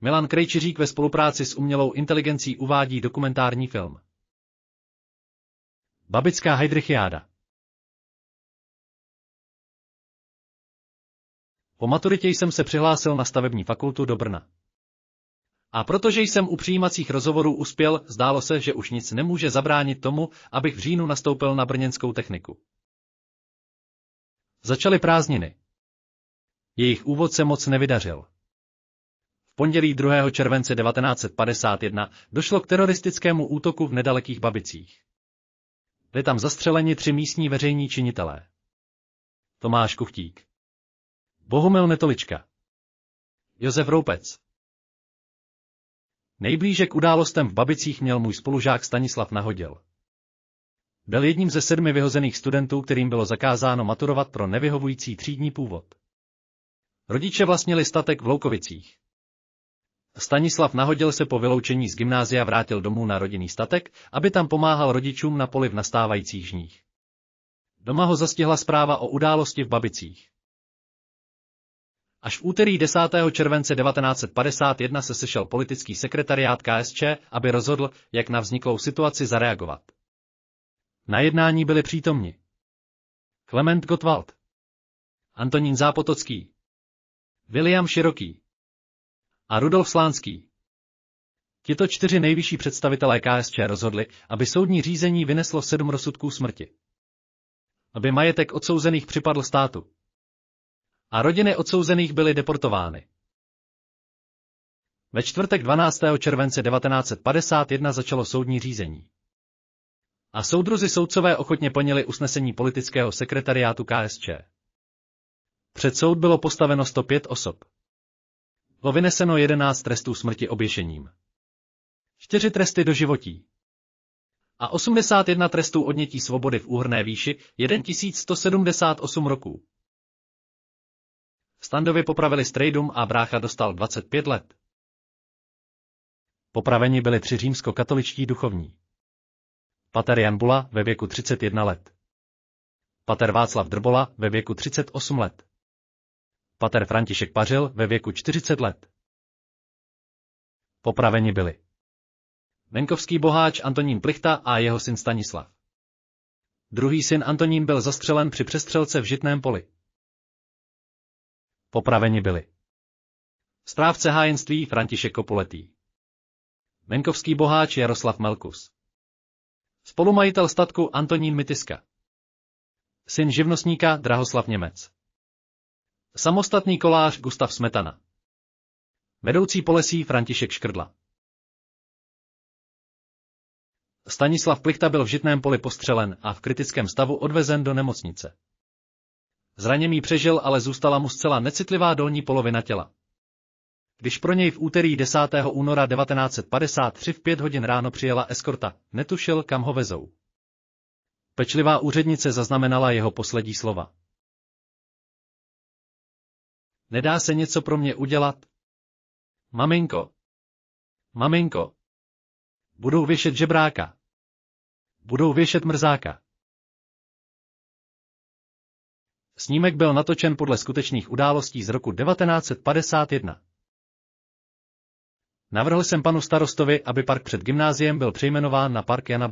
Milan Krejčiřík ve spolupráci s umělou inteligencí uvádí dokumentární film. Babická hydrichiáda Po maturitě jsem se přihlásil na stavební fakultu do Brna. A protože jsem u přijímacích rozhovorů uspěl, zdálo se, že už nic nemůže zabránit tomu, abych v říjnu nastoupil na brněnskou techniku. Začaly prázdniny. Jejich úvod se moc nevydařil pondělí 2. července 1951 došlo k teroristickému útoku v nedalekých Babicích. Byli tam zastřeleni tři místní veřejní činitelé. Tomáš Kuchtík. Bohumil Netolička. Josef Roupec. Nejblíže k událostem v Babicích měl můj spolužák Stanislav Nahodil. Byl jedním ze sedmi vyhozených studentů, kterým bylo zakázáno maturovat pro nevyhovující třídní původ. Rodiče vlastnili statek v Loukovicích. Stanislav Nahodil se po vyloučení z gymnázia vrátil domů na rodinný statek, aby tam pomáhal rodičům na poli v nastávajících žních. Doma ho zastihla zpráva o události v Babicích. Až v úterý 10. července 1951 se sešel politický sekretariát KSČ, aby rozhodl, jak na vzniklou situaci zareagovat. Na jednání byli přítomni Klement Gottwald, Antonín Zápotocký, William Široký, a Rudolf Slánský. Tito čtyři nejvyšší představitelé KSČ rozhodli, aby soudní řízení vyneslo sedm rozsudků smrti. Aby majetek odsouzených připadl státu. A rodiny odsouzených byly deportovány. Ve čtvrtek 12. července 1951 začalo soudní řízení. A soudruzi soudcové ochotně plnili usnesení politického sekretariátu KSČ. Před soud bylo postaveno 105 osob bylo vyneseno 11 trestů smrti oběšením. 4 tresty do životí. A 81 trestů odnětí svobody v úhrné výši 1178 roků. Standovi popravili Strejdum a brácha dostal 25 let. Popraveni byli tři římskokatoličtí duchovní. Pater Jan Bula ve věku 31 let. Pater Václav Drbola ve věku 38 let. Pater František Pařil ve věku 40 let. Popraveni byli venkovský boháč Antonín Plichta a jeho syn Stanislav. Druhý syn Antonín byl zastřelen při přestřelce v žitném poli. Popraveni byli. Správce hájenství František Kopuletý. Venkovský boháč Jaroslav Melkus. Spolumajitel statku Antonín Mitiska. Syn živnostníka Drahoslav Němec. Samostatný kolář Gustav Smetana. Vedoucí polesí František Škrdla. Stanislav Plichta byl v žitném poli postřelen a v kritickém stavu odvezen do nemocnice. Zraněný přežil, ale zůstala mu zcela necitlivá dolní polovina těla. Když pro něj v úterý 10. února 1953 v 5 hodin ráno přijela eskorta, netušil, kam ho vezou. Pečlivá úřednice zaznamenala jeho poslední slova. Nedá se něco pro mě udělat? Maminko. Maminko. Budou věšet žebráka. Budou věšet mrzáka. Snímek byl natočen podle skutečných událostí z roku 1951. Navrhl jsem panu starostovi, aby park před gymnáziem byl přejmenován na park Jana